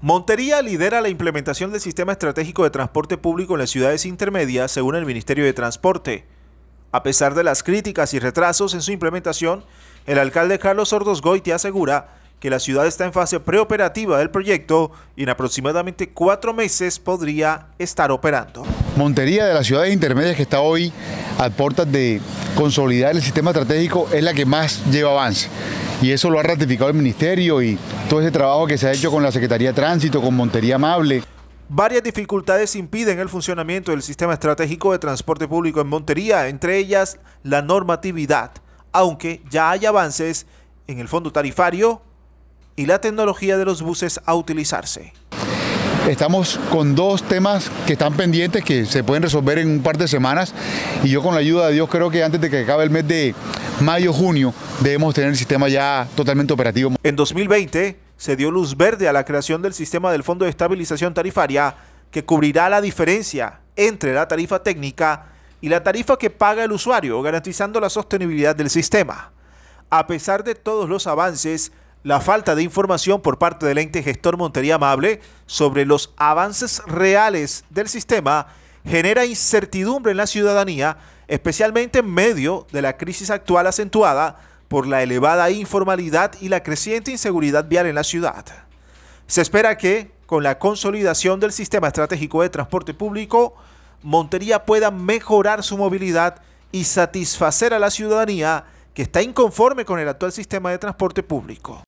Montería lidera la implementación del sistema estratégico de transporte público en las ciudades intermedias, según el Ministerio de Transporte. A pesar de las críticas y retrasos en su implementación, el alcalde Carlos Sordos Goiti asegura que la ciudad está en fase preoperativa del proyecto y en aproximadamente cuatro meses podría estar operando. Montería de las ciudades intermedias que está hoy a puertas de consolidar el sistema estratégico es la que más lleva avance y eso lo ha ratificado el Ministerio y todo ese trabajo que se ha hecho con la Secretaría de Tránsito, con Montería Amable. Varias dificultades impiden el funcionamiento del sistema estratégico de transporte público en Montería, entre ellas la normatividad, aunque ya hay avances en el fondo tarifario y la tecnología de los buses a utilizarse. Estamos con dos temas que están pendientes, que se pueden resolver en un par de semanas y yo con la ayuda de Dios creo que antes de que acabe el mes de mayo, junio, debemos tener el sistema ya totalmente operativo. En 2020 se dio luz verde a la creación del sistema del Fondo de Estabilización Tarifaria que cubrirá la diferencia entre la tarifa técnica y la tarifa que paga el usuario, garantizando la sostenibilidad del sistema. A pesar de todos los avances, la falta de información por parte del ente gestor Montería Amable sobre los avances reales del sistema genera incertidumbre en la ciudadanía, especialmente en medio de la crisis actual acentuada por la elevada informalidad y la creciente inseguridad vial en la ciudad. Se espera que, con la consolidación del sistema estratégico de transporte público, Montería pueda mejorar su movilidad y satisfacer a la ciudadanía que está inconforme con el actual sistema de transporte público.